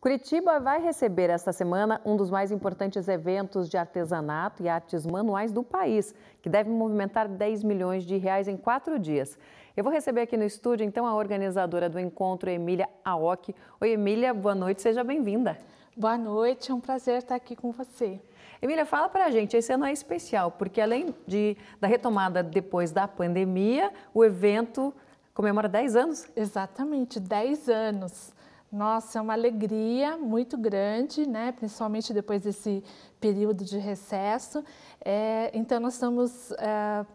Curitiba vai receber esta semana um dos mais importantes eventos de artesanato e artes manuais do país, que deve movimentar 10 milhões de reais em quatro dias. Eu vou receber aqui no estúdio, então, a organizadora do encontro, Emília Aoki. Oi, Emília, boa noite, seja bem-vinda. Boa noite, é um prazer estar aqui com você. Emília, fala pra gente, esse ano é especial, porque além de, da retomada depois da pandemia, o evento comemora 10 anos? Exatamente, 10 anos. Nossa, é uma alegria muito grande, né? principalmente depois desse período de recesso. É, então, nós estamos é,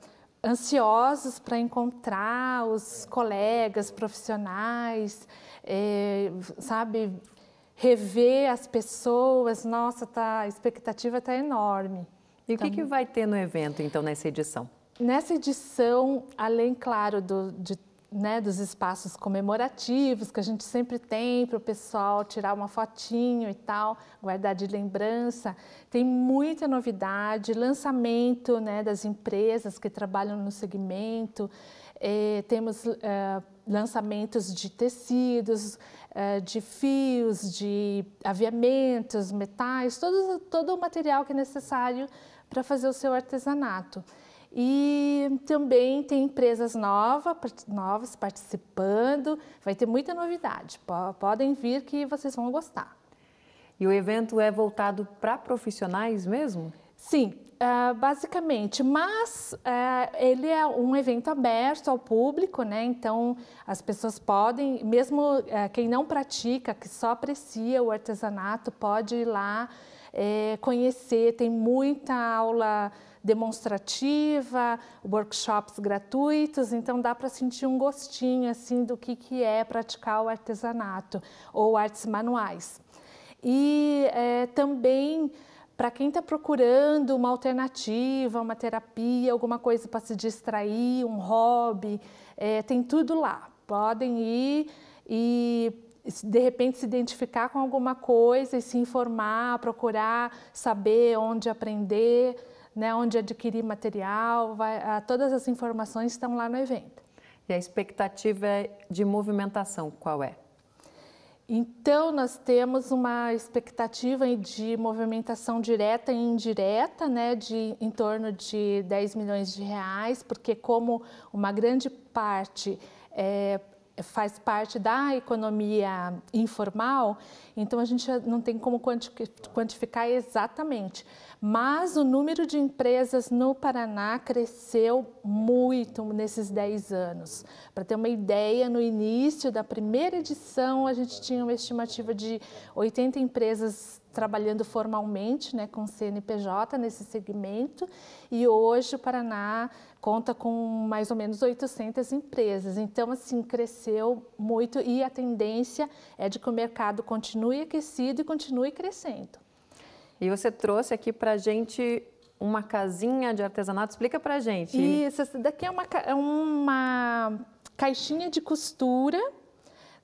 ansiosos para encontrar os colegas profissionais, é, sabe, rever as pessoas. Nossa, tá, a expectativa está enorme. E o que, tá que vai ter no evento, então, nessa edição? Nessa edição, além, claro, do, de né, dos espaços comemorativos que a gente sempre tem para o pessoal tirar uma fotinho e tal, guardar de lembrança. Tem muita novidade, lançamento né, das empresas que trabalham no segmento. Eh, temos eh, lançamentos de tecidos, eh, de fios, de aviamentos, metais, todo, todo o material que é necessário para fazer o seu artesanato. E também tem empresas nova, novas participando, vai ter muita novidade. Podem vir que vocês vão gostar. E o evento é voltado para profissionais mesmo? Sim, Uh, basicamente, mas uh, ele é um evento aberto ao público, né? Então as pessoas podem, mesmo uh, quem não pratica, que só aprecia o artesanato, pode ir lá conhecer. Tem muita aula demonstrativa, workshops gratuitos, então dá para sentir um gostinho assim do que, que é praticar o artesanato ou artes manuais. E também para quem está procurando uma alternativa, uma terapia, alguma coisa para se distrair, um hobby, é, tem tudo lá. Podem ir e de repente se identificar com alguma coisa e se informar, procurar saber onde aprender, né, onde adquirir material. Vai, ah, todas as informações estão lá no evento. E a expectativa é de movimentação qual é? Então, nós temos uma expectativa de movimentação direta e indireta, né, de em torno de 10 milhões de reais, porque como uma grande parte é, faz parte da economia informal, então a gente não tem como quantificar exatamente. Mas o número de empresas no Paraná cresceu muito nesses 10 anos. Para ter uma ideia, no início da primeira edição, a gente tinha uma estimativa de 80 empresas trabalhando formalmente né, com CNPJ nesse segmento e hoje o Paraná conta com mais ou menos 800 empresas. Então, assim, cresceu muito e a tendência é de que o mercado continue aquecido e continue crescendo. E você trouxe aqui para a gente uma casinha de artesanato. Explica para a gente. Isso, essa daqui é uma, é uma caixinha de costura,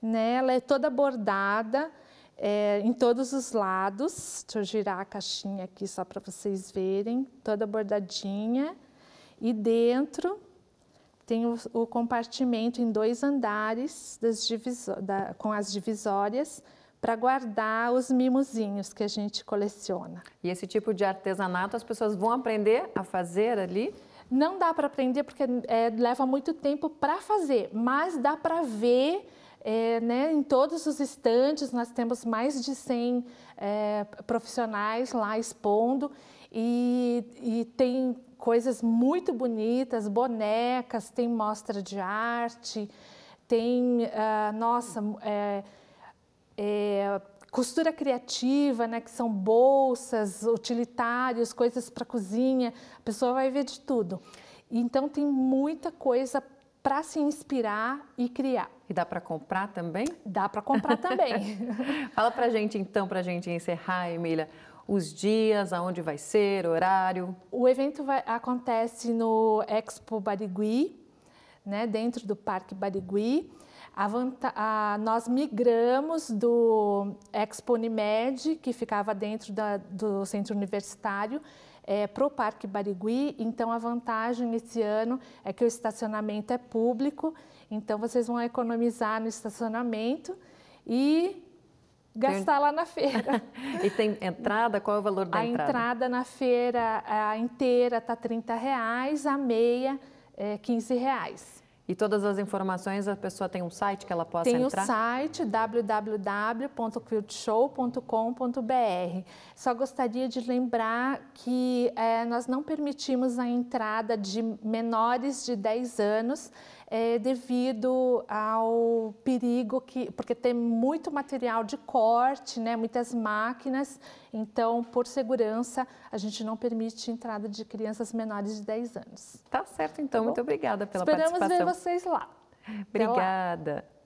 né? ela é toda bordada, é, em todos os lados. Deixa eu girar a caixinha aqui só para vocês verem, toda bordadinha. E dentro tem o, o compartimento em dois andares das da, com as divisórias para guardar os mimozinhos que a gente coleciona. E esse tipo de artesanato as pessoas vão aprender a fazer ali? Não dá para aprender porque é, leva muito tempo para fazer, mas dá para ver é, né, em todos os estandes, nós temos mais de 100 é, profissionais lá expondo e, e tem coisas muito bonitas, bonecas, tem mostra de arte, tem, uh, nossa, é, é, costura criativa, né, que são bolsas, utilitários, coisas para cozinha, a pessoa vai ver de tudo. Então tem muita coisa para se inspirar e criar. E dá para comprar também? Dá para comprar também. Fala para gente então, para gente encerrar, Emília, os dias, aonde vai ser, horário. O evento vai, acontece no Expo Barigui, né, dentro do Parque Barigui. A vanta, a, nós migramos do Expo Unimed, que ficava dentro da, do centro universitário, é, para o Parque Barigui. Então, a vantagem nesse ano é que o estacionamento é público, então vocês vão economizar no estacionamento e gastar tem... lá na feira. e tem entrada? Qual é o valor da a entrada? A entrada na feira a inteira está 30 30,00, a meia é 15 e todas as informações, a pessoa tem um site que ela possa tem entrar? Tem o site www.quiltshow.com.br. Só gostaria de lembrar que é, nós não permitimos a entrada de menores de 10 anos é devido ao perigo que, porque tem muito material de corte, né, muitas máquinas, então por segurança a gente não permite entrada de crianças menores de 10 anos. Tá certo então, tá muito obrigada pela Esperamos participação. Esperamos ver vocês lá. Obrigada.